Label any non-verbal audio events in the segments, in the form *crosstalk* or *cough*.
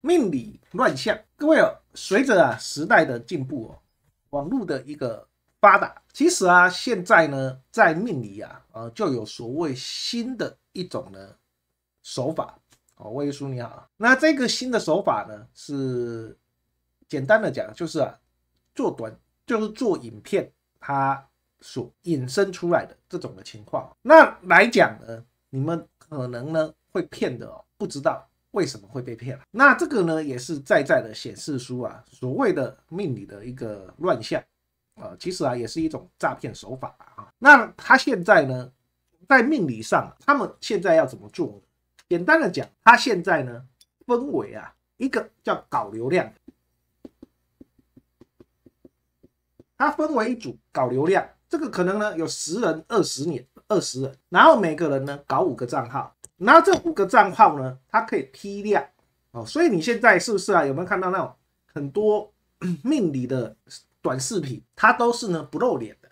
命理乱象，各位哦，随着啊时代的进步哦，网络的一个发达，其实啊现在呢在命理啊啊就有所谓新的一种呢手法哦，魏叔你好，那这个新的手法呢是简单的讲就是啊做短就是做影片，它所引申出来的这种的情况，那来讲呢，你们可能呢会骗的哦，不知道。为什么会被骗了？那这个呢，也是在在的显示出啊，所谓的命理的一个乱象啊，其实啊，也是一种诈骗手法啊。那他现在呢，在命理上，他们现在要怎么做呢？简单的讲，他现在呢，分为啊，一个叫搞流量，他分为一组搞流量，这个可能呢，有十人、二十年、二十人，然后每个人呢，搞五个账号。那这五个账号呢？它可以批量哦，所以你现在是不是啊？有没有看到那种很多 *coughs* 命理的短视频？它都是呢不露脸的，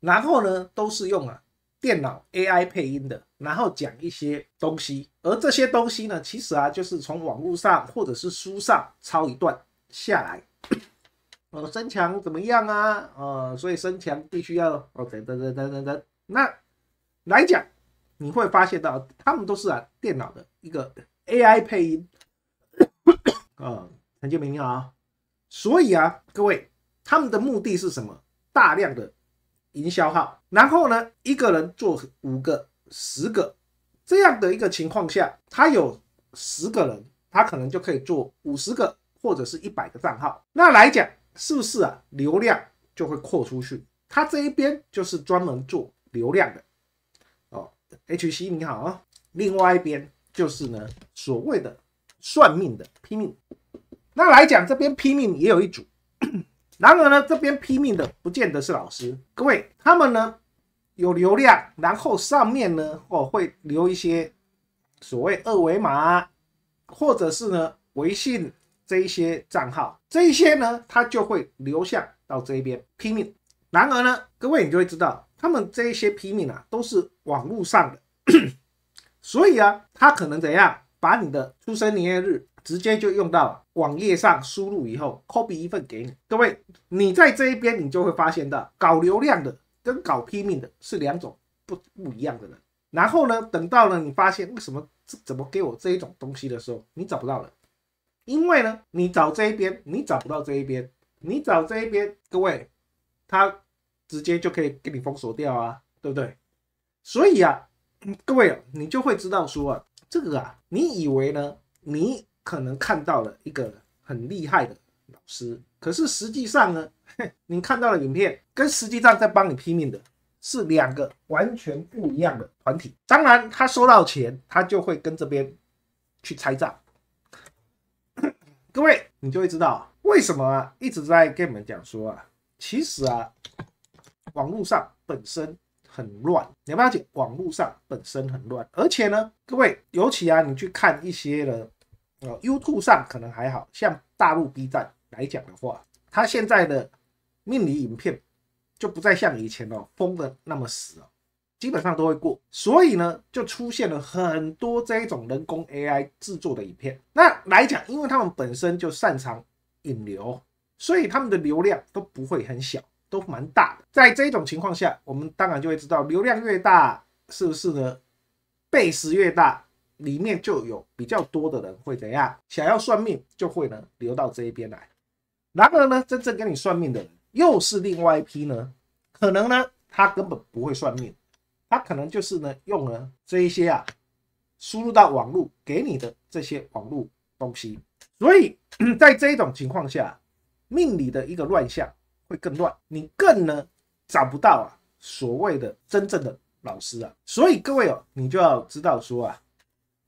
然后呢都是用啊电脑 AI 配音的，然后讲一些东西。而这些东西呢，其实啊就是从网络上或者是书上抄一段下来，呃，*coughs* 增强怎么样啊？呃，所以增强必须要 OK，等等等等等。那来讲。你会发现到他们都是啊电脑的一个 AI 配音，呃，陈建明你好，所以啊各位他们的目的是什么？大量的营销号，然后呢一个人做五个、十个这样的一个情况下，他有十个人，他可能就可以做五十个或者是一百个账号。那来讲是不是啊流量就会扩出去？他这一边就是专门做流量的。H C 你好啊，另外一边就是呢，所谓的算命的拼命。那来讲，这边拼命也有一组。*clears throat* 然而呢，这边拼命的不见得是老师，各位他们呢有流量，然后上面呢哦会留一些所谓二维码，或者是呢微信这一些账号，这一些呢他就会流向到这一边拼命。然而呢，各位你就会知道。他们这些皮命啊，都是网络上的，*clears throat* 所以啊，他可能怎样把你的出生年月日直接就用到网页上输入以后，copy 一份给你。各位，你在这一边你就会发现到，搞流量的跟搞拼命的是两种不不一样的人。然后呢，等到了你发现为什么怎么给我这一种东西的时候，你找不到了，因为呢，你找这一边你找不到这一边，你找这一边，各位他。直接就可以给你封锁掉啊，对不对？所以啊，各位，你就会知道说啊，这个啊，你以为呢，你可能看到了一个很厉害的老师，可是实际上呢，*laughs* 你看到的影片跟实际上在帮你拼命的是两个完全不一样的团体。当然，他收到钱，他就会跟这边去拆账。各位，你就会知道为什么一直在跟你们讲说啊，其实啊。网络上本身很乱，你要不要了解？网络上本身很乱，而且呢，各位，尤其啊，你去看一些的，呃，YouTube 上可能还好像大陆 B 站来讲的话，它现在的命理影片就不再像以前哦封的那么死哦，基本上都会过，所以呢，就出现了很多这一种人工 AI 制作的影片。那来讲，因为他们本身就擅长引流，所以他们的流量都不会很小。都蛮大的，在这种情况下，我们当然就会知道流量越大，是不是呢？贝时越大，里面就有比较多的人会怎样？想要算命，就会呢流到这一边来。然而呢，真正跟你算命的人又是另外一批呢？可能呢，他根本不会算命，他可能就是呢用了这一些啊，输入到网络给你的这些网络东西。所以在这一种情况下，命理的一个乱象。会更乱，你更呢找不到啊所谓的真正的老师啊，所以各位哦，你就要知道说啊，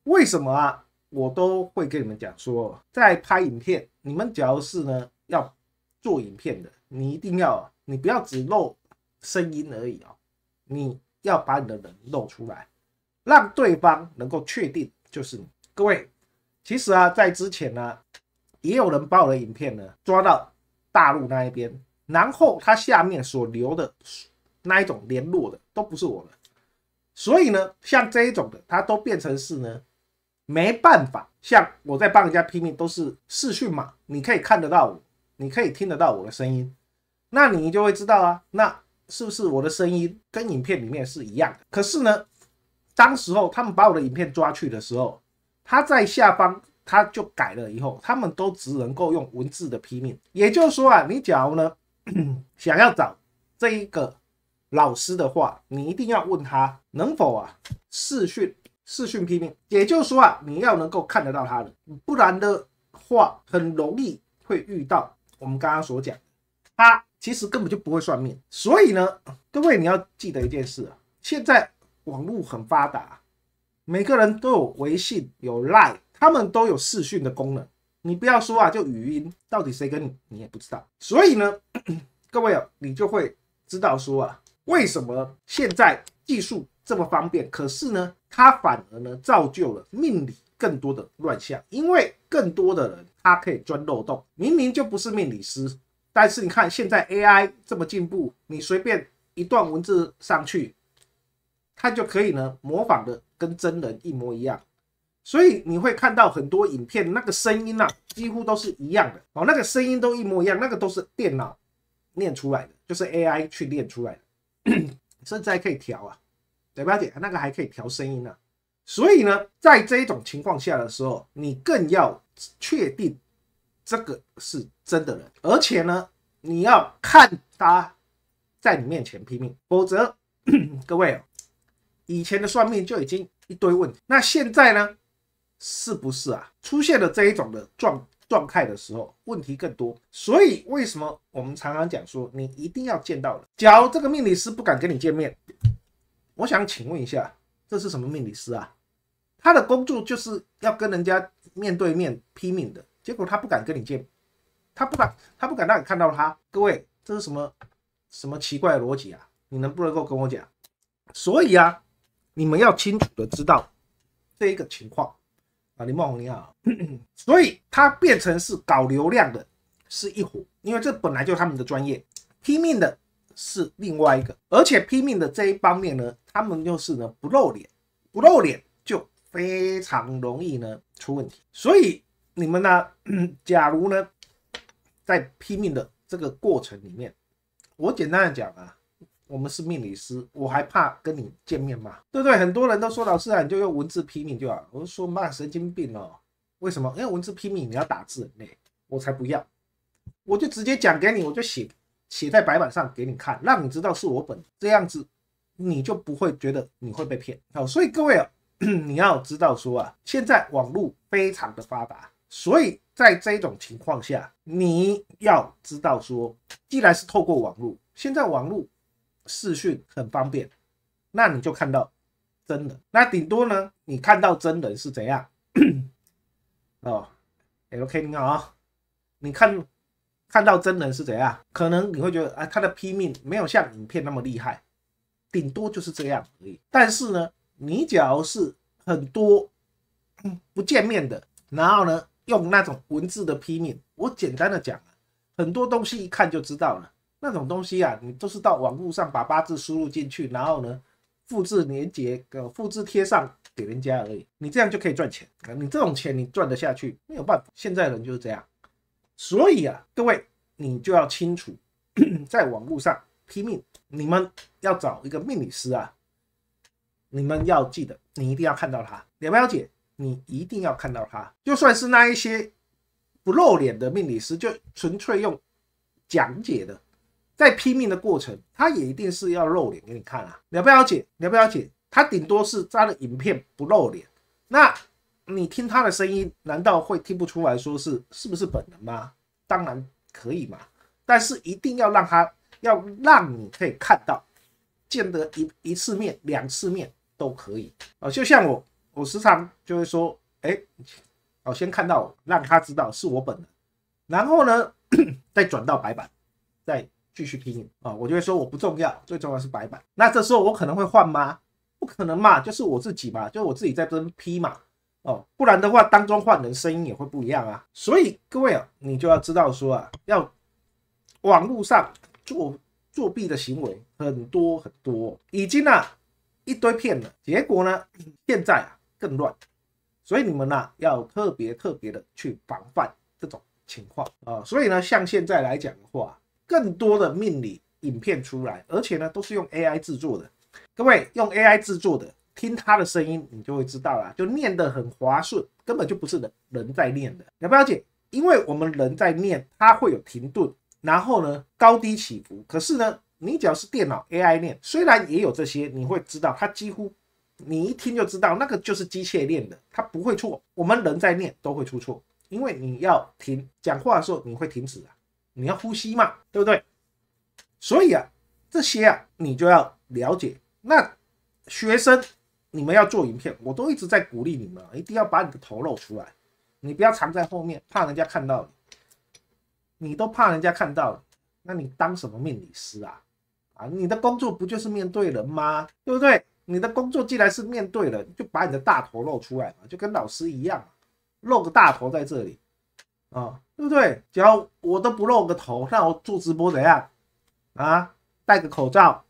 为什么啊，我都会跟你们讲说，在拍影片，你们只要是呢要做影片的，你一定要，你不要只露声音而已啊，你要把你的人露出来，让对方能够确定就是你。各位，其实啊，在之前呢，也有人把我的影片呢，抓到大陆那一边。然后它下面所留的那一种联络的都不是我们，所以呢，像这一种的，它都变成是呢没办法。像我在帮人家拼命都是视讯嘛，你可以看得到我，你可以听得到我的声音，那你就会知道啊，那是不是我的声音跟影片里面是一样的？可是呢，当时候他们把我的影片抓去的时候，他在下方他就改了以后，他们都只能够用文字的批命，也就是说啊，你假如呢？*clears throat* 想要找这一个老师的话，你一定要问他能否啊视讯视讯批命，也就是说啊你要能够看得到他了，不然的话很容易会遇到我们刚刚所讲，他其实根本就不会算命。所以呢，各位你要记得一件事啊，现在网络很发达，每个人都有微信有 Line，他们都有视讯的功能，你不要说啊就语音，到底谁跟你你也不知道。所以呢。各位啊，你就会知道说啊，为什么现在技术这么方便？可是呢，它反而呢造就了命理更多的乱象，因为更多的人他可以钻漏洞。明明就不是命理师，但是你看现在 AI 这么进步，你随便一段文字上去，它就可以呢模仿的跟真人一模一样。所以你会看到很多影片，那个声音啊，几乎都是一样的哦，那个声音都一模一样，那个都是电脑。练出来的就是 AI 去练出来的，甚至还可以调啊，对吧？姐，那个还可以调声音啊。所以呢，在这一种情况下的时候，你更要确定这个是真的人，而且呢，你要看他，在你面前拼命，否则，*clears throat* 各位，以前的算命就已经一堆问，那现在呢，是不是啊？出现了这一种的状。状态的时候，问题更多。所以为什么我们常常讲说，你一定要见到了。假如这个命理师不敢跟你见面，我想请问一下，这是什么命理师啊？他的工作就是要跟人家面对面拼命的，结果他不敢跟你见，他不敢，他不敢让你看到他。各位，这是什么什么奇怪的逻辑啊？你能不能够跟我讲？所以啊，你们要清楚的知道这一个情况。啊，林梦你好。所以他变成是搞流量的是一伙，因为这本来就他们的专业。拼命的是另外一个，而且拼命的这一方面呢，他们就是呢不露脸，不露脸就非常容易呢出问题。所以你们呢，假如呢在拼命的这个过程里面，我简单的讲啊。我们是命理师，我还怕跟你见面吗？对对，很多人都说老师啊，你就用文字批命就好。我说妈，神经病哦！为什么？因为文字批命你要打字我才不要，我就直接讲给你，我就写写在白板上给你看，让你知道是我本这样子，你就不会觉得你会被骗好，所以各位啊，*clears throat* 你要知道说啊，现在网络非常的发达，所以在这种情况下，你要知道说，既然是透过网络，现在网络。视讯很方便，那你就看到真人，那顶多呢，你看到真人是怎样？*clears throat* 哦，o k 你好啊，你看看到真人是怎样？可能你会觉得啊，他的批命没有像影片那么厉害，顶多就是这样而已。但是呢，你假如是很多不见面的，然后呢，用那种文字的批命，我简单的讲，很多东西一看就知道了。那种东西啊，你都是到网络上把八字输入进去，然后呢，复制粘接呃，复制贴上给人家而已。你这样就可以赚钱你这种钱你赚得下去？没有办法，现在人就是这样。所以啊，各位，你就要清楚，*clears throat* 在网络上拼命，你们要找一个命理师啊，你们要记得，你一定要看到他。两表姐，你一定要看到他。就算是那一些不露脸的命理师，就纯粹用讲解的。在拼命的过程，他也一定是要露脸给你看啊！了不了解？了不了解？他顶多是他的影片不露脸，那你听他的声音，难道会听不出来说是是不是本人吗？当然可以嘛！但是一定要让他要让你可以看到，见得一一次面、两次面都可以啊！就像我，我时常就会说，哎，我先看到，让他知道是我本人，然后呢，*coughs* 再转到白板，再。继续 P 啊，我就会说我不重要，最重要是白板。那这时候我可能会换吗？不可能嘛，就是我自己嘛，就我自己在这边批嘛，哦，不然的话当中换人声音也会不一样啊。所以各位，啊，你就要知道说啊，要网络上作作弊的行为很多很多，已经啊一堆骗了，结果呢现在啊更乱，所以你们啊要特别特别的去防范这种情况啊。所以呢，像现在来讲的话。更多的命理影片出来，而且呢，都是用 AI 制作的。各位用 AI 制作的，听他的声音，你就会知道了，就念得很滑顺，根本就不是人人在念的。了不了解？因为我们人在念，它会有停顿，然后呢高低起伏。可是呢，你只要是电脑 AI 念，虽然也有这些，你会知道它几乎你一听就知道那个就是机械念的，它不会错。我们人在念都会出错，因为你要停讲话的时候你会停止啊。你要呼吸嘛，对不对？所以啊，这些啊，你就要了解。那学生，你们要做影片，我都一直在鼓励你们，一定要把你的头露出来，你不要藏在后面，怕人家看到你，你都怕人家看到了，那你当什么命理师啊？啊，你的工作不就是面对人吗？对不对？你的工作既然是面对人，就把你的大头露出来嘛，就跟老师一样，露个大头在这里。啊，对不对？只要我都不露个头，那我做直播怎样？啊，戴个口罩，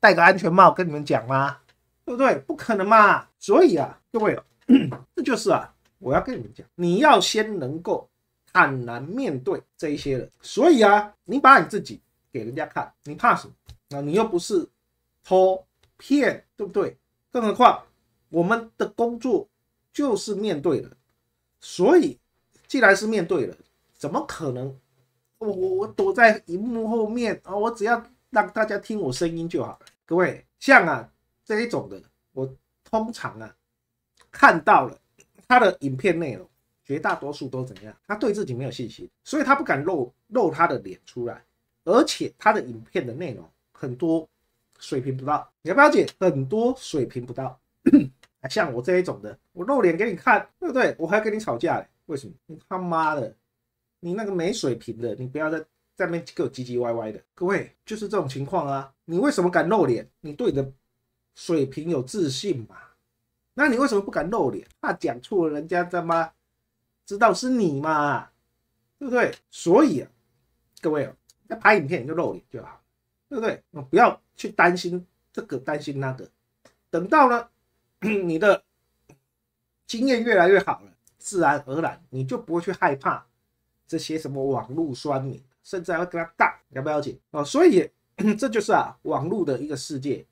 戴个安全帽，跟你们讲嘛，对不对？不可能嘛！所以啊，各位，*clears throat* 这就是啊，我要跟你们讲，你要先能够坦然面对这一些人。所以啊，你把你自己给人家看，你怕什么？啊，你又不是偷骗，对不对？更何况我们的工作就是面对人，所以。既然是面对了，怎么可能？我我我躲在荧幕后面啊！我只要让大家听我声音就好。各位，像啊这一种的，我通常啊看到了他的影片内容，绝大多数都怎么样？他对自己没有信心，所以他不敢露露他的脸出来，而且他的影片的内容很多水平不到，你要不要解？很多水平不到。*coughs* 像我这一种的，我露脸给你看，对不对？我还跟你吵架。为什么？你他妈的，你那个没水平的，你不要再在那边给我唧唧歪歪的。各位，就是这种情况啊！你为什么敢露脸？你对你的水平有自信吗？那你为什么不敢露脸？怕讲错，人家他妈知道是你嘛？对不对？所以啊，各位要拍影片，你就露脸就好，对不对？不要去担心这个，担心那个。等到呢，*clears throat* 你的经验越来越好了。自然而然，你就不会去害怕这些什么网络酸民，甚至还会跟他杠，要不要紧哦？所以 *clears throat* 这就是啊，网络的一个世界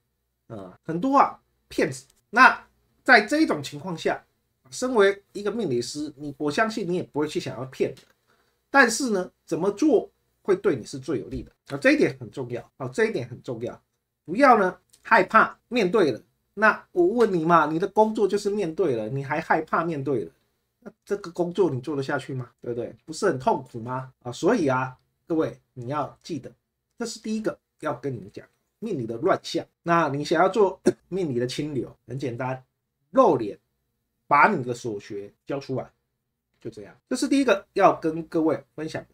啊，很多啊骗子。那在这一种情况下，身为一个命理师，你我相信你也不会去想要骗人，但是呢，怎么做会对你是最有利的？啊，这一点很重要啊，这一点很重要。不要呢害怕面对了。那我问你嘛，你的工作就是面对了，你还害怕面对了？这个工作你做得下去吗？对不对？不是很痛苦吗？啊，所以啊，各位你要记得，这是第一个要跟你们讲命里的乱象。那你想要做 *coughs* 命里的清流，很简单，露脸，把你的所学交出来，就这样。这是第一个要跟各位分享。